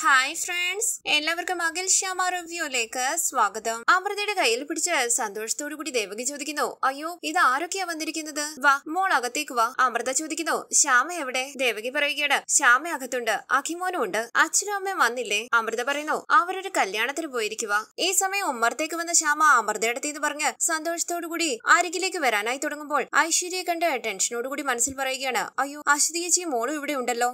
hi friends എല്ലാവർക്കും അഖിൽ ശ്യാമ റിവ്യൂലേക്ക് സ്വാഗതം അമൃതയുടെ കയ്യിൽ പിടിച്ച് സന്തോഷത്തോടു കൂടി ദേവകി ചോദിക്കുന്നു അയ്യോ ഇത് ആരൊക്കെയാ വന്നിരിക്കുന്നത് വാ മോൾ അകത്തേക്ക് വാ അമൃത ചോദിക്കുന്നു ശ്യാമ എവിടെ ദേവകി പറയുകയാണ് ശ്യാമ അകത്തുണ്ട് അഖിമോനും ഉണ്ട് അച്ഛനും അമ്മയും വന്നില്ലേ അമൃത പറയുന്നു അവരൊരു കല്യാണത്തിന് പോയിരിക്കുക ഈ സമയം ഉമ്മർത്തേക്ക് വന്ന ശ്യാമ തീന്ന് പറഞ്ഞ് സന്തോഷത്തോടു കൂടി അരികിലേക്ക് വരാനായി തുടങ്ങുമ്പോൾ ഐശ്വര്യയെ കണ്ട് ടെൻഷനോട് കൂടി മനസ്സിൽ പറയുകയാണ് അയ്യോ അശ്വതി ചേച്ചി മോളും ഇവിടെ ഉണ്ടല്ലോ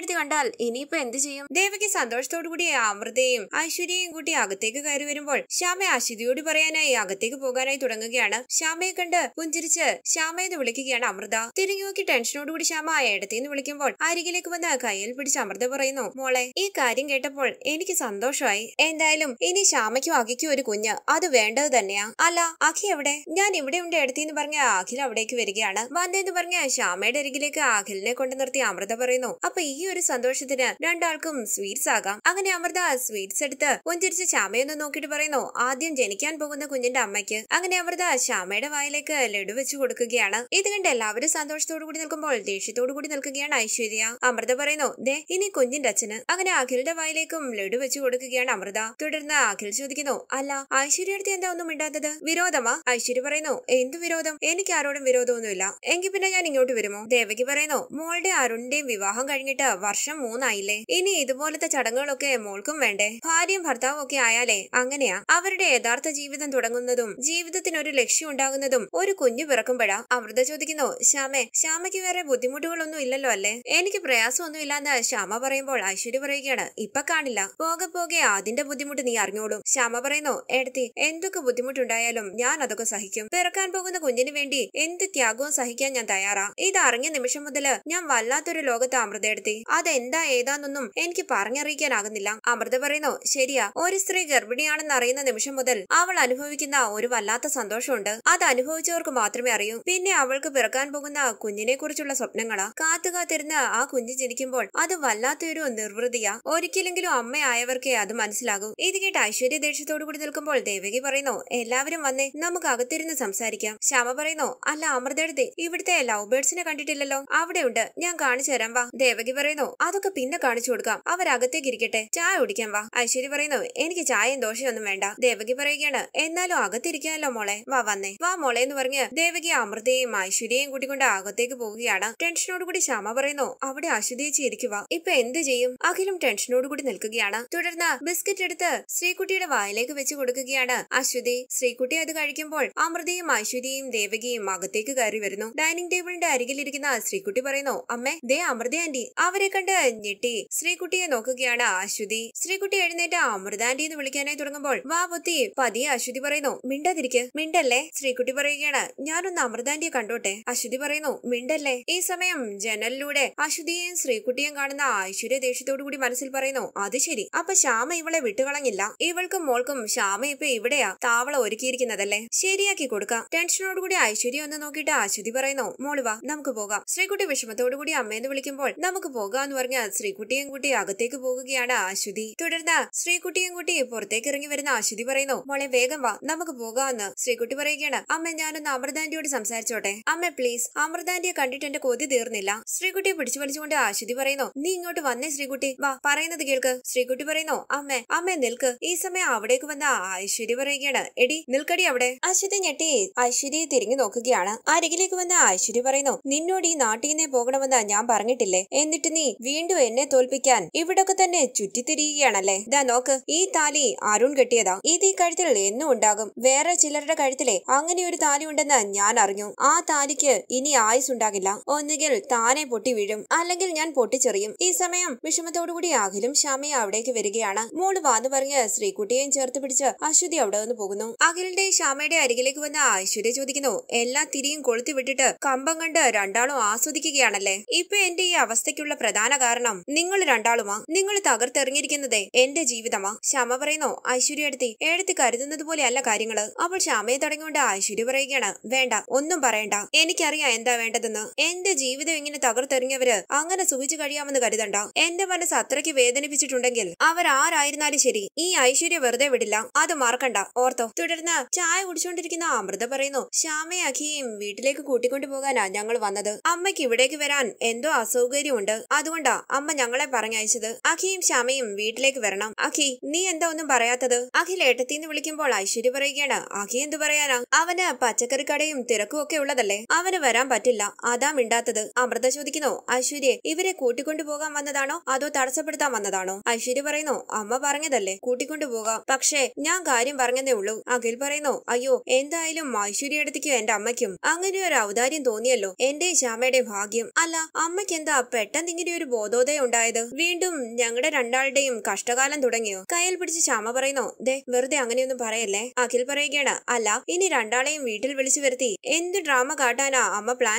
എടുത്ത് കണ്ടാൽ ഇനിയിപ്പോ എന്ത് ചെയ്യും ദേവകി സന്തോഷത്തോടുകൂടി അമൃതയും ഐശ്വര്യയും കൂട്ടി അകത്തേക്ക് കയറി വരുമ്പോൾ ശ്യാമ അശ്വതിയോട് പറയാനായി അകത്തേക്ക് പോകാനായി തുടങ്ങുകയാണ് ശ്യാമയെ കണ്ട് പുഞ്ചിരിച്ച് ശ്യാമയെന്ന് വിളിക്കുകയാണ് അമൃത തിരിഞ്ഞു നോക്കി ടെൻഷനോടുകൂടി ശ്യാമ ഏടത്തേന്ന് വിളിക്കുമ്പോൾ അരികിലേക്ക് വന്ന് കയ്യിൽ പിടിച്ച് അമൃത പറയുന്നു മോളെ ഈ കാര്യം കേട്ടപ്പോൾ എനിക്ക് സന്തോഷമായി എന്തായാലും ഇനി ശ്യാമയ്ക്കും അഖിക്കും ഒരു കുഞ്ഞ് അത് വേണ്ടത് തന്നെയാ അല്ല അഖി എവിടെ ഞാൻ ഇവിടെ ഉണ്ട് എടുത്തിന്ന് പറഞ്ഞ അഖിൽ അവിടേക്ക് വരികയാണ് വന്നെന്ന് പറഞ്ഞ ശ്യാമയുടെ അരികിലേക്ക് അഖിലിനെ കൊണ്ട് നിർത്തി അമൃത പറയുന്നു അപ്പൊ ഈ ഒരു സന്തോഷത്തിന് രണ്ടാൾക്കും സ്വീറ്റ്സ് ആകാം അങ്ങനെ അമൃത സ്വീറ്റ്സ് എടുത്ത് പുഞ്ചിരിച്ച് ശ്യാമയൊന്ന് നോക്കിയിട്ട് പറയുന്നു ആദ്യം ജനിക്കാൻ പോകുന്ന കുഞ്ഞിന്റെ അമ്മയ്ക്ക് അങ്ങനെ അമൃത ശ്യാമയുടെ വായിലേക്ക് ലഡു വെച്ച് കൊടുക്കുകയാണ് ഇത് കണ്ട് എല്ലാവരും സന്തോഷത്തോടു കൂടി നിൽക്കുമ്പോൾ ദേഷ്യത്തോടു കൂടി നിൽക്കുകയാണ് ഐശ്വര്യ അമൃത പറയുന്നു ദേ ഇനി കുഞ്ഞിന്റെ അച്ഛന് അങ്ങനെ അഖിലിന്റെ വായിലേക്കും ലഡു വെച്ച് കൊടുക്കുകയാണ് അമൃത തുടർന്ന് അഖിൽ ചോദിക്കുന്നു അല്ല ഐശ്വര്യടുത്ത് എന്താ ഒന്നും ഇണ്ടാത്തത് വിരോധമാ ഐശ്വര്യ പറയുന്നു എന്ത് വിരോധം എനിക്ക് ആരോടും വിരോധമൊന്നുമില്ല എങ്കിൽ പിന്നെ ഞാൻ ഇങ്ങോട്ട് വരുമോ ദേവകി പറയുന്നു മോളുടെ അരുണിന്റെയും വിവാഹം കഴിഞ്ഞിട്ട് വർഷം മൂന്നായില്ലേ ഇനി ഇതുപോലത്തെ ചടങ്ങുകളൊക്കെ മോൾക്കും വേണ്ടേ ഭാര്യയും ഭർത്താവും ഒക്കെ ആയാലേ അങ്ങനെയാ അവരുടെ യഥാർത്ഥ ജീവിതം തുടങ്ങുന്നതും ജീവിതത്തിന് ഒരു ലക്ഷ്യം ഉണ്ടാകുന്നതും ഒരു കുഞ്ഞു പിറക്കുമ്പോഴാ അമൃത ചോദിക്കുന്നു ശ്യാമേ ശ്യാമയ്ക്ക് വേറെ ബുദ്ധിമുട്ടുകളൊന്നും ഇല്ലല്ലോ അല്ലേ എനിക്ക് പ്രയാസമൊന്നും ഇല്ലാന്ന് ശ്യാമ പറയുമ്പോൾ ഐശ്വര്യ പറയുകയാണ് ഇപ്പൊ കാണില്ല പോകെ പോകെ അതിന്റെ ബുദ്ധിമുട്ട് നീ അറിഞ്ഞോളും ശ്യാമ പറയുന്നു എടുത്തി എന്തൊക്കെ ബുദ്ധിമുട്ടുണ്ടായാലും ഞാൻ അതൊക്കെ സഹിക്കും പിറക്കാൻ പോകുന്ന കുഞ്ഞിന് വേണ്ടി എന്ത് ത്യാഗവും സഹിക്കാൻ ഞാൻ തയ്യാറാ ഇത് അറിഞ്ഞ നിമിഷം മുതല് ഞാൻ വല്ലാത്തൊരു ലോകത്ത് അമൃത എടുത്തി അതെന്താ ഏതാന്നൊന്നും എനിക്ക് പറഞ്ഞറിയാം അറിയിക്കാനാകുന്നില്ല അമൃത പറയുന്നു ശരിയാ ഒരു സ്ത്രീ ഗർഭിണിയാണെന്ന് അറിയുന്ന നിമിഷം മുതൽ അവൾ അനുഭവിക്കുന്ന ഒരു വല്ലാത്ത സന്തോഷമുണ്ട് അത് അനുഭവിച്ചവർക്ക് മാത്രമേ അറിയൂ പിന്നെ അവൾക്ക് പിറക്കാൻ പോകുന്ന കുഞ്ഞിനെ കുറിച്ചുള്ള സ്വപ്നങ്ങളാ കാത്തു കാത്തിരുന്ന് ആ കുഞ്ഞ് ജനിക്കുമ്പോൾ അത് വല്ലാത്തൊരു നിർവൃതിയാ ഒരിക്കലെങ്കിലും അമ്മയായവർക്കേ അത് മനസ്സിലാകൂ ഇത് കേട്ട് ഐശ്വര്യ ദേഷ്യത്തോടു കൂടി നിൽക്കുമ്പോൾ ദേവകി പറയുന്നു എല്ലാവരും വന്നേ നമുക്ക് അകത്തിരുന്ന് സംസാരിക്കാം ശ്യാമ പറയുന്നു അല്ല അമൃതയുടെ ഇവിടുത്തെ ലവ് ബേർഡ്സിനെ കണ്ടിട്ടില്ലല്ലോ അവിടെ ഉണ്ട് ഞാൻ കാണിച്ചു തരാം വാ ദേവകി പറയുന്നു അതൊക്കെ പിന്നെ കാണിച്ചു കൊടുക്കാം അവരകത്തെ ഇരിക്കട്ടെ ചായ കുടിക്കാൻ വാ ഐശ്വര്യ പറയുന്നു എനിക്ക് ചായയും ദോശയൊന്നും വേണ്ട ദേവകി പറയുകയാണ് എന്നാലും അകത്തിരിക്കാനല്ലോ മോളെ വാ വന്നേ വാ മോളെ എന്ന് പറഞ്ഞ് ദേവകി അമൃതയും ഐശ്വര്യയും കൂട്ടിക്കൊണ്ട് അകത്തേക്ക് പോവുകയാണ് ടെൻഷനോട് കൂടി ശ്യാമ പറയുന്നു അവിടെ അശ്വതിയേച്ചി ഇരിക്കുക ഇപ്പൊ എന്ത് ചെയ്യും അഖിലും ടെൻഷനോട് കൂടി നിൽക്കുകയാണ് തുടർന്ന് ബിസ്ക്കറ്റ് എടുത്ത് ശ്രീകുട്ടിയുടെ വായിലേക്ക് വെച്ച് കൊടുക്കുകയാണ് അശ്വതി ശ്രീകുട്ടി അത് കഴിക്കുമ്പോൾ അമൃതയും ഐശ്വര്യയും ദേവകിയും അകത്തേക്ക് കയറി വരുന്നു ഡൈനിങ് ടേബിളിന്റെ അരികിലിരിക്കുന്ന ശ്രീകുട്ടി പറയുന്നു അമ്മേ ദേ അമൃത ആന്റി അവരെ കണ്ട് ഞെട്ടി ശ്രീകുട്ടിയെ നോക്കുകയാണ് പറയുകയാണ് അശ്വതി ശ്രീകുട്ടി എഴുന്നേറ്റ് അമൃതാന്റി എന്ന് വിളിക്കാനായി തുടങ്ങുമ്പോൾ വാ പൊത്തി പതിയെ അശ്വതി പറയുന്നു മിണ്ടതിരിക്ക് മിണ്ടല്ലേ ശ്രീകുട്ടി പറയുകയാണ് ഞാനൊന്ന് അമൃതാന്റിയെ കണ്ടോട്ടെ അശ്വതി പറയുന്നു മിണ്ടല്ലേ ഈ സമയം ജനലിലൂടെ അശ്വതിയെയും ശ്രീകുട്ടിയെയും കാണുന്ന ഐശ്വര്യ ദേഷ്യത്തോടു കൂടി മനസ്സിൽ പറയുന്നു അത് ശരി അപ്പൊ ശ്യാമ ഇവളെ വിട്ടുകളഞ്ഞില്ല ഇവൾക്കും മോൾക്കും ശ്യാമ ഇപ്പൊ ഇവിടെയാ താവള ഒരുക്കിയിരിക്കുന്നതല്ലേ ശരിയാക്കി കൊടുക്കാം ടെൻഷനോടുകൂടി ഐശ്വര്യ ഒന്ന് നോക്കിയിട്ട് അശ്വതി പറയുന്നു മോളുവാ നമുക്ക് പോകാം ശ്രീകുട്ടി വിഷമത്തോടുകൂടി അമ്മയെന്ന് വിളിക്കുമ്പോൾ നമുക്ക് പോകാന്ന് എന്ന് പറഞ്ഞ ശ്രീകുട്ടിയും കൂട്ടി അകത്തേക്ക് പോകുക പോകുകയാണ് ആശുതി തുടർന്ന് ശ്രീകുട്ടിയും കുട്ടി പുറത്തേക്ക് ഇറങ്ങി വരുന്ന ആശുതി പറയുന്നു മോളെ വേഗം വാ നമുക്ക് പോകാമെന്ന് ശ്രീകുട്ടി പറയുകയാണ് അമ്മ ഞാനൊന്ന് അമൃതാന്റിയോട് സംസാരിച്ചോട്ടെ അമ്മ പ്ലീസ് അമൃതാന്റിയെ കണ്ടിട്ട് എന്റെ കൊതി തീർന്നില്ല ശ്രീകുട്ടിയെ പിടിച്ചു വലിച്ചുകൊണ്ട് ആശുതി പറയുന്നു നീ ഇങ്ങോട്ട് വന്നേ ശ്രീകുട്ടി വാ പറയുന്നത് കേൾക്ക് ശ്രീകുട്ടി പറയുന്നു അമ്മ അമ്മ നിൽക്ക് ഈ സമയം അവിടേക്ക് വന്ന ഐശ്വര്യ പറയുകയാണ് എടി നിൽക്കടി അവിടെ അശ്വതി ഞെട്ടി ഐശ്വര്യയെ തിരിഞ്ഞു നോക്കുകയാണ് അരികിലേക്ക് വന്ന ഐശ്വര്യ പറയുന്നു നിന്നോട് ഈ നാട്ടിൽ നിന്നേ പോകണമെന്ന് ഞാൻ പറഞ്ഞിട്ടില്ലേ എന്നിട്ട് നീ വീണ്ടും എന്നെ തോൽപ്പിക്കാൻ ഇവിടൊക്കെ തന്നെ ചുറ്റിത്തിരിയുകയാണല്ലേ ഇതാ നോക്ക് ഈ താലി അരുൺ കെട്ടിയതാ ഇത് ഈ കഴുത്തിൽ എന്നും ഉണ്ടാകും വേറെ ചിലരുടെ കഴുത്തിലെ അങ്ങനെ ഒരു താലി ഉണ്ടെന്ന് ഞാൻ അറിഞ്ഞു ആ താലിക്ക് ഇനി ആയുസ് ഉണ്ടാകില്ല ഒന്നുകിൽ താനെ പൊട്ടി വീഴും അല്ലെങ്കിൽ ഞാൻ പൊട്ടിച്ചെറിയും ഈ സമയം വിഷമത്തോടുകൂടി അഖിലും ശ്യാമയും അവിടേക്ക് വരികയാണ് മോള് വാന്ന് പറഞ്ഞ് ശ്രീകുട്ടിയെയും ചേർത്ത് പിടിച്ച് അശ്വതി അവിടെ നിന്ന് പോകുന്നു അഖിലിന്റെ ശ്യാമയുടെ അരികിലേക്ക് വന്ന ഐശ്വര്യ ചോദിക്കുന്നു എല്ലാ തിരിയും കൊളുത്തി വിട്ടിട്ട് കമ്പം കണ്ട് രണ്ടാളും ആസ്വദിക്കുകയാണല്ലേ ഇപ്പൊ എന്റെ ഈ അവസ്ഥയ്ക്കുള്ള പ്രധാന കാരണം നിങ്ങൾ രണ്ടാളുമാ നിങ്ങൾ നിങ്ങൾ തകർത്തെറിഞ്ഞിരിക്കുന്നത് എന്റെ ജീവിതമാ ശ്യാമ പറയുന്നോ ഐശ്വര്യ എടുത്തി എഴുത്തി കരുതുന്നത് പോലെയല്ല കാര്യങ്ങള് അപ്പോൾ ശ്യാമയെ തടഞ്ഞുകൊണ്ട് ഐശ്വര്യ പറയുകയാണ് വേണ്ട ഒന്നും പറയണ്ട എനിക്കറിയാം എന്താ വേണ്ടതെന്ന് എന്റെ ജീവിതം ഇങ്ങനെ തകർത്തെറിഞ്ഞവര് അങ്ങനെ സുഖിച്ചു കഴിയാമെന്ന് കരുതണ്ട എന്റെ മനസ്സ് അത്രയ്ക്ക് വേദനിപ്പിച്ചിട്ടുണ്ടെങ്കിൽ അവർ ആരായിരുന്നാലും ശരി ഈ ഐശ്വര്യ വെറുതെ വിടില്ല അത് മറക്കണ്ട ഓർത്തോ തുടർന്ന് ചായ കുടിച്ചുകൊണ്ടിരിക്കുന്ന അമൃത പറയുന്നു ശ്യാമയെ അഖിയും വീട്ടിലേക്ക് കൂട്ടിക്കൊണ്ടു പോകാനാ ഞങ്ങൾ വന്നത് അമ്മയ്ക്ക് ഇവിടേക്ക് വരാൻ എന്തോ അസൗകര്യമുണ്ട് അതുകൊണ്ടാ അമ്മ ഞങ്ങളെ പറഞ്ഞയച്ചത് അഖിയും ശ്യാമയും വീട്ടിലേക്ക് വരണം അഖി നീ എന്താ ഒന്നും പറയാത്തത് അഖിൽ ഏട്ടത്തിന്ന് വിളിക്കുമ്പോൾ ഐശ്വര്യ പറയുകയാണ് അഖി എന്തു പറയാനാ അവന് പച്ചക്കറി കടയും തിരക്കും ഒക്കെ ഉള്ളതല്ലേ അവന് വരാൻ പറ്റില്ല അതാ മിണ്ടാത്തത് അമൃത ചോദിക്കുന്നു ഐശ്വര്യെ ഇവരെ കൂട്ടിക്കൊണ്ടു പോകാൻ വന്നതാണോ അതോ തടസ്സപ്പെടുത്താൻ വന്നതാണോ ഐശ്വര്യ പറയുന്നു അമ്മ പറഞ്ഞതല്ലേ കൂട്ടിക്കൊണ്ടു പോകാം പക്ഷേ ഞാൻ കാര്യം പറഞ്ഞതേ ഉള്ളൂ അഖിൽ പറയുന്നു അയ്യോ എന്തായാലും ഐശ്വര്യ എടുത്തേക്കും എന്റെ അമ്മയ്ക്കും അങ്ങനെ ഒരു ഔദാര്യം തോന്നിയല്ലോ എന്റെ ശ്യാമയുടെ ഭാഗ്യം അല്ല അമ്മയ്ക്ക് എന്താ പെട്ടെന്ന് ഇങ്ങനെ ഒരു ബോധോദയം ഉണ്ടായത് വീണ്ടും ഞാൻ ഞങ്ങളുടെ രണ്ടാളുടെയും കഷ്ടകാലം തുടങ്ങിയോ കയ്യിൽ പിടിച്ച് ശ്യാമ പറയുന്നു ദേ വെറുതെ അങ്ങനെയൊന്നും പറയല്ലേ അഖിൽ പറയുകയാണ് അല്ല ഇനി രണ്ടാളെയും വീട്ടിൽ വിളിച്ചു വരുത്തി എന്ത് ഡ്രാമ കാട്ടാനാ അമ്മ പ്ലാൻ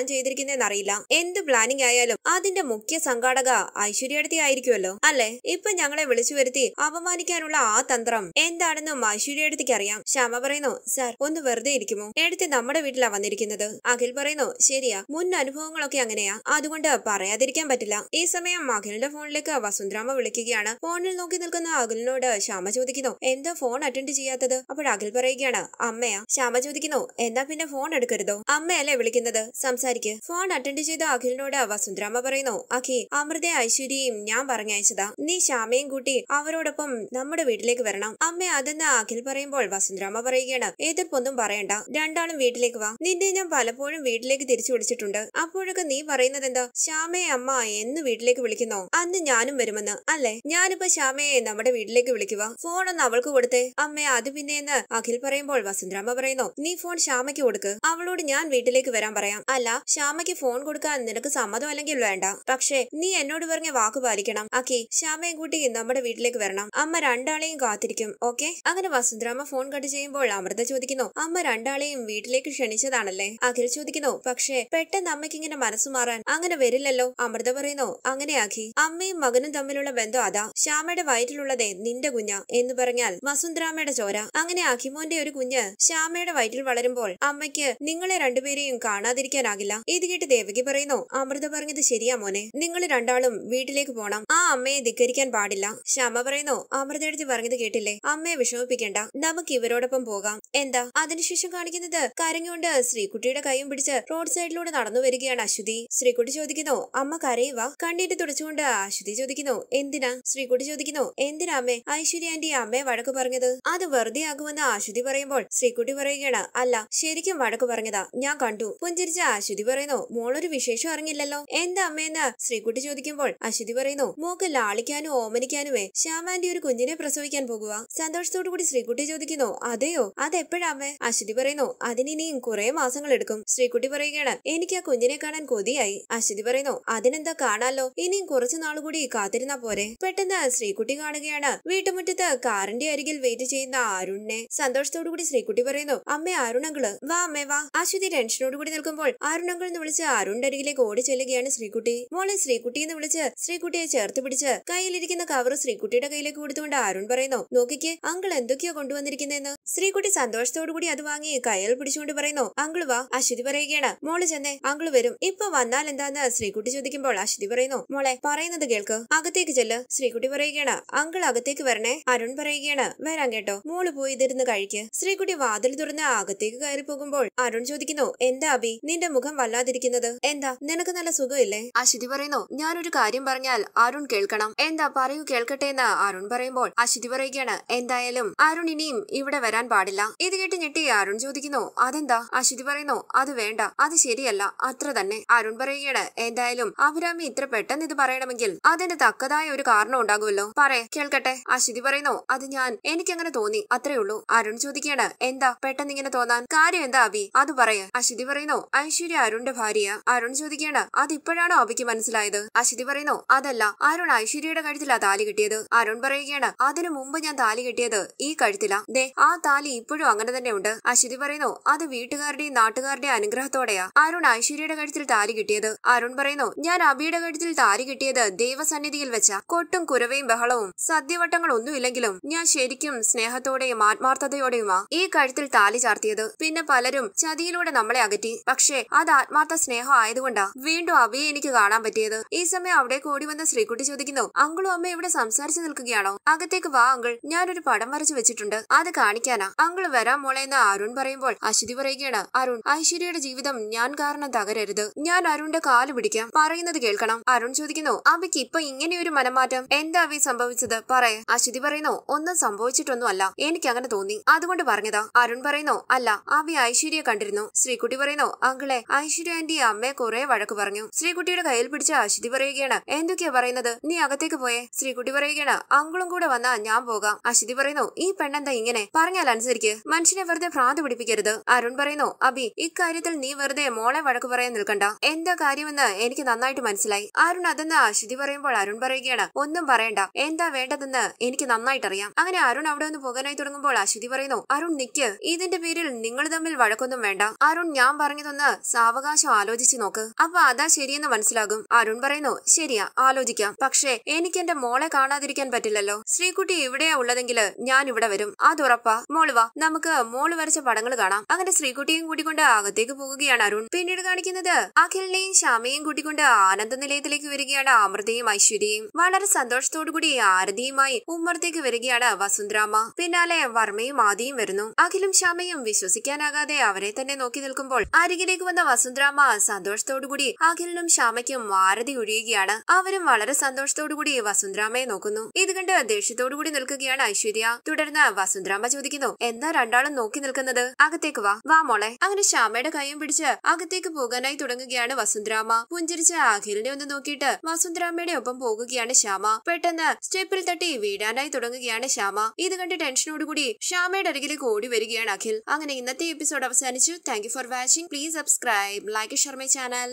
അറിയില്ല എന്ത് പ്ലാനിംഗ് ആയാലും അതിന്റെ മുഖ്യ സംഘാടക ഐശ്വര്യടത്തി ആയിരിക്കുമല്ലോ അല്ലെ ഇപ്പൊ ഞങ്ങളെ വിളിച്ചു വരുത്തി അപമാനിക്കാനുള്ള ആ തന്ത്രം എന്താണെന്നും ഐശ്വര്യടത്തിക്ക് അറിയാം ശ്യാമ പറയുന്നു സാർ ഒന്ന് വെറുതെ ഇരിക്കുമോ എടുത്ത് നമ്മുടെ വീട്ടിലാ വന്നിരിക്കുന്നത് അഖിൽ പറയുന്നു ശരിയാ മുൻ അനുഭവങ്ങളൊക്കെ അങ്ങനെയാ അതുകൊണ്ട് പറയാതിരിക്കാൻ പറ്റില്ല ഈ സമയം അഖിലിന്റെ ഫോണിലേക്ക് വസുന്ധരാമ വിളിക്കുകയാണ് ഫോണിൽ നോക്കി നിൽക്കുന്ന അഖിലിനോട് ശ്യാമ ചോദിക്കുന്നു എന്താ ഫോൺ അറ്റൻഡ് ചെയ്യാത്തത് അപ്പോൾ അഖിൽ പറയുകയാണ് അമ്മയാ ശ്യാമ ചോദിക്കുന്നു എന്നാ പിന്നെ ഫോൺ എടുക്കരുതോ അമ്മയല്ലേ വിളിക്കുന്നത് സംസാരിക്ക് ഫോൺ അറ്റൻഡ് ചെയ്ത അഖിലിനോട് വസുന്ധരാമ പറയുന്നു അഖി അമൃത ഐശ്വര്യയും ഞാൻ പറഞ്ഞയച്ചതാ നീ ശ്യാമയും കൂട്ടി അവരോടൊപ്പം നമ്മുടെ വീട്ടിലേക്ക് വരണം അമ്മ അതെന്ന് അഖിൽ പറയുമ്പോൾ വസുന്ധരാമ പറയുകയാണ് എതിർപ്പൊന്നും പറയണ്ട രണ്ടാളും വീട്ടിലേക്ക് വാ നിന്നെ ഞാൻ പലപ്പോഴും വീട്ടിലേക്ക് തിരിച്ചു വിളിച്ചിട്ടുണ്ട് അപ്പോഴൊക്കെ നീ പറയുന്നത് എന്താ ശ്യാമയെ അമ്മ എന്ന് വീട്ടിലേക്ക് വിളിക്കുന്നോ അന്ന് ഞാനും വരുമെന്ന് അല്ലേ ഞാനിപ്പോ ശ്യാമയെ നമ്മുടെ വീട്ടിലേക്ക് വിളിക്കുക ഫോൺ ഒന്ന് അവൾക്ക് കൊടുത്തേ അമ്മേ അത് പിന്നെയെന്ന് അഖിൽ പറയുമ്പോൾ വസുന്ധരാമ്മ പറയുന്നു നീ ഫോൺ ശ്യാമയ്ക്ക് കൊടുക്ക് അവളോട് ഞാൻ വീട്ടിലേക്ക് വരാൻ പറയാം അല്ല ശ്യാമയ്ക്ക് ഫോൺ കൊടുക്കാൻ നിനക്ക് സമ്മതം അല്ലെങ്കിൽ വേണ്ട പക്ഷേ നീ എന്നോട് പറഞ്ഞ വാക്ക് പാലിക്കണം അക്കി ശ്യാമയും കൂട്ടി നമ്മുടെ വീട്ടിലേക്ക് വരണം അമ്മ രണ്ടാളെയും കാത്തിരിക്കും ഓക്കെ അങ്ങനെ വസുന്ധരാമ്മ ഫോൺ കട്ട് ചെയ്യുമ്പോൾ അമൃത ചോദിക്കുന്നു അമ്മ രണ്ടാളെയും വീട്ടിലേക്ക് ക്ഷണിച്ചതാണല്ലേ അഖിൽ ചോദിക്കുന്നു പക്ഷേ പെട്ടെന്ന് അമ്മയ്ക്ക് ഇങ്ങനെ മനസ്സ് മാറാൻ അങ്ങനെ വരില്ലല്ലോ അമൃത പറയുന്നു അങ്ങനെ അഖി അമ്മയും മകനും തമ്മിലുള്ള ബന്ധം അതാ ശ്യാമയുടെ വയറ്റിലുള്ളതേ നിന്റെ കുഞ്ഞ എന്ന് പറഞ്ഞാൽ വസുന്ധരാമയുടെ ചോര അങ്ങനെ അഖിമോന്റെ ഒരു കുഞ്ഞ് ശ്യാമയുടെ വയറ്റിൽ വളരുമ്പോൾ അമ്മയ്ക്ക് നിങ്ങളെ രണ്ടുപേരെയും കാണാതിരിക്കാനാകില്ല ഇത് കേട്ട് ദേവകി പറയുന്നു അമൃത പറഞ്ഞത് ശരിയാ മോനെ നിങ്ങൾ രണ്ടാളും വീട്ടിലേക്ക് പോണം ആ അമ്മയെ ധിക്കരിക്കാൻ പാടില്ല ശ്യാമ പറയുന്നു അമൃതയെടുത്ത് പറഞ്ഞത് കേട്ടില്ലേ അമ്മയെ വിഷമിപ്പിക്കേണ്ട നമുക്ക് ഇവരോടൊപ്പം പോകാം എന്താ അതിനുശേഷം കാണിക്കുന്നത് കരഞ്ഞുകൊണ്ട് ശ്രീകുട്ടിയുടെ കൈയും പിടിച്ച് റോഡ് സൈഡിലൂടെ നടന്നു വരികയാണ് അശ്വതി ശ്രീകുട്ടി ചോദിക്കുന്നു അമ്മ കരയുക കണ്ണീര് തുടച്ചുകൊണ്ട് അശ്വതി ചോദിക്കുന്നു എന്ത് എന്തിനാ ശ്രീകുട്ടി ചോദിക്കുന്നു എന്തിനാ അമ്മേ ഐശ്വര്യ ആന്റി അമ്മ വഴക്ക് പറഞ്ഞത് അത് വെറുതെ ആകുമെന്ന് ആശുതി പറയുമ്പോൾ ശ്രീകുട്ടി പറയുകയാണ് അല്ല ശരിക്കും വഴക്ക് പറഞ്ഞതാ ഞാൻ കണ്ടു പുഞ്ചിരിച്ച ആശുതി പറയുന്നു മോളൊരു വിശേഷം അറിഞ്ഞില്ലല്ലോ എന്താ അമ്മയെന്ന് ശ്രീകുട്ടി ചോദിക്കുമ്പോൾ അശ്വതി പറയുന്നു മോക്ക് ലാളിക്കാനും ഓമനിക്കാനുമേ ശ്യാമാന്റി ഒരു കുഞ്ഞിനെ പ്രസവിക്കാൻ പോകുക സന്തോഷത്തോടു കൂടി ശ്രീകുട്ടി ചോദിക്കുന്നു അതെയോ അതെപ്പോഴാ അമ്മേ അശ്വതി പറയുന്നു അതിനിനിയും കുറെ മാസങ്ങൾ എടുക്കും ശ്രീകുട്ടി പറയുകയാണ് എനിക്ക് ആ കുഞ്ഞിനെ കാണാൻ കൊതിയായി അശ്വതി പറയുന്നു അതിനെന്താ കാണാലോ ഇനിയും കുറച്ചു നാളുകൂടി കാത്തിരുന്നാ പോരെ പോരെ പെട്ടെന്ന് ശ്രീകുട്ടി കാണുകയാണ് വീട്ടുമുറ്റത്ത് കാറിന്റെ അരികിൽ വെയിറ്റ് ചെയ്യുന്ന അരുണിനെ കൂടി ശ്രീകുട്ടി പറയുന്നു അമ്മേ അരുണങ്ങള് വാ അമ്മേ വാ അശ്വതി കൂടി നിൽക്കുമ്പോൾ അരുണങ്ങൾ എന്ന് വിളിച്ച് അരുണിന്റെ അരികിലേക്ക് ഓടി ചെല്ലുകയാണ് ശ്രീകുട്ടി മോളെ ശ്രീകുട്ടി എന്ന് വിളിച്ച് ശ്രീകുട്ടിയെ ചേർത്ത് പിടിച്ച് കയ്യിലിരിക്കുന്ന കവർ ശ്രീകുട്ടിയുടെ കയ്യിലേക്ക് കൊടുത്തുകൊണ്ട് അരുൺ പറയുന്നു നോക്കിക്ക് അങ്കിൾ എന്തൊക്കെയാ കൊണ്ടുവന്നിരിക്കുന്നതെന്ന് ശ്രീകുട്ടി കൂടി അത് വാങ്ങി കയ്യിൽ പിടിച്ചുകൊണ്ട് പറയുന്നു അങ്കിള് വാ അശ്വതി പറയുകയാണ് മോള് ചെന്നേ അങ്കിള് വരും ഇപ്പൊ വന്നാൽ എന്താന്ന് ശ്രീകുട്ടി ചോദിക്കുമ്പോൾ അശ്വതി പറയുന്നു മോളെ പറയുന്നത് കേൾക്ക് അകത്തേക്ക് ചെല്ല് ശ്രീകുട്ടി പറയുകയാണ് അങ്കിൾ അകത്തേക്ക് വരണേ അരുൺ പറയുകയാണ് വരാം കേട്ടോ മോള് പോയി ഇതിരുന്ന് കഴിക്ക് ശ്രീകുട്ടി വാതിൽ തുറന്ന് അകത്തേക്ക് കയറി പോകുമ്പോൾ അരുൺ ചോദിക്കുന്നു എന്താ അബി നിന്റെ മുഖം വല്ലാതിരിക്കുന്നത് എന്താ നിനക്ക് നല്ല സുഖമില്ലേ അശ്വതി പറയുന്നു ഞാനൊരു കാര്യം പറഞ്ഞാൽ അരുൺ കേൾക്കണം എന്താ പറയൂ കേൾക്കട്ടെ എന്ന് അരുൺ പറയുമ്പോൾ അശ്വതി പറയുകയാണ് എന്തായാലും അരുൺ ഇനിയും ഇവിടെ വരാൻ പാടില്ല ഇത് കേട്ട് ഞെട്ടി അരുൺ ചോദിക്കുന്നു അതെന്താ അശ്വതി പറയുന്നു അത് വേണ്ട അത് ശരിയല്ല അത്ര തന്നെ അരുൺ പറയുകയാണ് എന്തായാലും അഭിരാമി ഇത്ര പെട്ടെന്ന് ഇത് പറയണമെങ്കിൽ അതിന്റെ തക്കതായ ഒരു കാരണം ഉണ്ടാകുമല്ലോ പറയേ കേൾക്കട്ടെ അശ്വതി പറയുന്നു അത് ഞാൻ എനിക്കങ്ങനെ തോന്നി അത്രേ ഉള്ളൂ അരുൺ ചോദിക്കുകയാണ് എന്താ പെട്ടെന്ന് ഇങ്ങനെ തോന്നാൻ കാര്യം എന്താ അബി അത് പറയേ അശ്വതി പറയുന്നു ഐശ്വര്യ അരുണിന്റെ ഭാര്യ അരുൺ ചോദിക്കുകയാണ് അത് അബിക്ക് മനസ്സിലായത് അശ്വതി പറയുന്നു അതല്ല അരുൺ ഐശ്വര്യയുടെ കഴുത്തിലാ താലി കിട്ടിയത് അരുൺ പറയുകയാണ് അതിനു മുമ്പ് ഞാൻ താലി കിട്ടിയത് ഈ കഴുത്തില ദേ ആ താലി ഇപ്പോഴും അങ്ങനെ തന്നെ ഉണ്ട് അശ്വതി പറയുന്നു അത് വീട്ടുകാരുടെയും നാട്ടുകാരുടെയും അനുഗ്രഹത്തോടെയാ അരുൺ ഐശ്വര്യയുടെ കഴുത്തിൽ താലി കിട്ടിയത് അരുൺ പറയുന്നു ഞാൻ അബിയുടെ കഴുത്തിൽ താലി കിട്ടിയത് ദൈവസന്നിധിയിൽ വെച്ച കൊട്ടും കുരവയും ബഹളവും സദ്യവട്ടങ്ങൾ ഒന്നുമില്ലെങ്കിലും ഞാൻ ശരിക്കും സ്നേഹത്തോടെയും ആത്മാർത്ഥതയോടെയുമാ ഈ കഴുത്തിൽ താലി ചാർത്തിയത് പിന്നെ പലരും ചതിയിലൂടെ നമ്മളെ അകറ്റി പക്ഷേ അത് ആത്മാർത്ഥ സ്നേഹം ആയതുകൊണ്ടാ വീണ്ടും അവയെ എനിക്ക് കാണാൻ പറ്റിയത് ഈ സമയം അവിടെ കൂടി വന്ന ശ്രീകുട്ടി ചോദിക്കുന്നു അങ്കിളും അമ്മ ഇവിടെ സംസാരിച്ചു നിൽക്കുകയാണോ അകത്തേക്ക് വാ അങ്കിൾ ഞാനൊരു പടം വരച്ചു വെച്ചിട്ടുണ്ട് അത് കാണിക്കാനാ അങ്കിൾ വരാൻ മോളെ എന്ന് അരുൺ പറയുമ്പോൾ അശ്വതി പറയുകയാണ് അരുൺ ഐശ്വര്യയുടെ ജീവിതം ഞാൻ കാരണം തകരരുത് ഞാൻ അരുണിന്റെ കാല് പിടിക്കാം പറയുന്നത് കേൾക്കണം അരുൺ ചോദിക്കുന്നു അമ്മയ്ക്ക് ഇപ്പൊ ഇങ്ങനെ ഒരു മനം എന്താ എന്താവി സംഭവിച്ചത് പറയ അശ്വതി പറയുന്നു ഒന്നും സംഭവിച്ചിട്ടൊന്നുമല്ല എനിക്ക് അങ്ങനെ തോന്നി അതുകൊണ്ട് പറഞ്ഞതാ അരുൺ പറയുന്നു അല്ല അവി ഐശ്വര്യ കണ്ടിരുന്നു ശ്രീകുട്ടി പറയുന്നു അങ്കിളെ ഐശ്വര്യ ആന്റി അമ്മയെ കുറെ വഴക്ക് പറഞ്ഞു ശ്രീകുട്ടിയുടെ കയ്യിൽ പിടിച്ച അശ്വതി പറയുകയാണ് എന്തൊക്കെയാ പറയുന്നത് നീ അകത്തേക്ക് പോയേ ശ്രീകുട്ടി പറയുകയാണ് അങ്കിളും കൂടെ വന്നാ ഞാൻ പോകാം അശ്വതി പറയുന്നു ഈ പെണ്ണെന്താ ഇങ്ങനെ പറഞ്ഞാൽ അനുസരിക്ക് മനുഷ്യനെ വെറുതെ ഭ്രാന്ത് പിടിപ്പിക്കരുത് അരുൺ പറയുന്നു അബി ഇക്കാര്യത്തിൽ നീ വെറുതെ മോളെ വഴക്ക് പറയാൻ നിൽക്കണ്ട എന്താ കാര്യമെന്ന് എനിക്ക് നന്നായിട്ട് മനസ്സിലായി അരുൺ അതെന്ന് അശ്വതി പറയുമ്പോൾ അരുൺ പറയുകയാണ് ശരിയാണ് ഒന്നും പറയണ്ട എന്താ വേണ്ടതെന്ന് എനിക്ക് നന്നായിട്ടറിയാം അങ്ങനെ അരുൺ അവിടെ ഒന്ന് പോകാനായി തുടങ്ങുമ്പോൾ അശ്വതി പറയുന്നു അരുൺ നിക്ക് ഇതിന്റെ പേരിൽ നിങ്ങൾ തമ്മിൽ വഴക്കൊന്നും വേണ്ട അരുൺ ഞാൻ പറഞ്ഞതൊന്ന് സാവകാശം ആലോചിച്ചു നോക്ക് അപ്പൊ അതാ ശരിയെന്ന് മനസ്സിലാകും അരുൺ പറയുന്നു ശരിയാ ആലോചിക്കാം പക്ഷേ എനിക്ക് എന്റെ മോളെ കാണാതിരിക്കാൻ പറ്റില്ലല്ലോ ശ്രീകുട്ടി ഇവിടെയാ ഉള്ളതെങ്കിൽ ഞാൻ ഇവിടെ വരും അതുറപ്പാ മോള് വാ നമുക്ക് മോള് വരച്ച പടങ്ങൾ കാണാം അങ്ങനെ ശ്രീകുട്ടിയും കൂടിക്കൊണ്ട് അകത്തേക്ക് പോകുകയാണ് അരുൺ പിന്നീട് കാണിക്കുന്നത് അഖിലിനെയും ശ്യാമയും കൂട്ടിക്കൊണ്ട് ആനന്ദ നിലയത്തിലേക്ക് വരികയാണ് അമൃതയും ഐശ്വര്യയും വളരെ കൂടി ആരതിയുമായി ഉമ്മറത്തേക്ക് വരികയാണ് വസുന്ധരാമ പിന്നാലെ വർമ്മയും ആദിയും വരുന്നു അഖിലും ശ്യാമയും വിശ്വസിക്കാനാകാതെ അവരെ തന്നെ നോക്കി നിൽക്കുമ്പോൾ അരികിലേക്ക് വന്ന വസുന്ധരാമ സന്തോഷത്തോടുകൂടി അഖിലിനും ശ്യാമയ്ക്കും ആരതി ഒഴിയുകയാണ് അവരും വളരെ സന്തോഷത്തോടുകൂടി വസുന്ധരാമയെ നോക്കുന്നു ഇത് കണ്ട് ദേഷ്യത്തോടുകൂടി നിൽക്കുകയാണ് ഐശ്വര്യ തുടർന്ന് വസുന്ധരാമ ചോദിക്കുന്നു എന്താ രണ്ടാളും നോക്കി നിൽക്കുന്നത് അകത്തേക്ക് വാ വാ മോളെ അങ്ങനെ ശ്യാമയുടെ കൈയും പിടിച്ച് അകത്തേക്ക് പോകാനായി തുടങ്ങുകയാണ് വസുന്ധരാമ പുഞ്ചിരിച്ച് അഖിലിനെ ഒന്ന് നോക്കിയിട്ട് വസുന്ധരാമയുടെ ഒപ്പം പോകുകയാണ് ശ്യാമ പെട്ടെന്ന് സ്റ്റെപ്പിൽ തട്ടി വീടാനായി തുടങ്ങുകയാണ് ശ്യാമ ഇത് കണ്ട് ടെൻഷനോടുകൂടി ശ്യാമയുടെ അരികിലേക്ക് ഓടി വരികയാണ് അഖിൽ അങ്ങനെ ഇന്നത്തെ എപ്പിസോഡ് അവസാനിച്ചു thank for watching please subscribe like ഷർമൈ ചാനൽ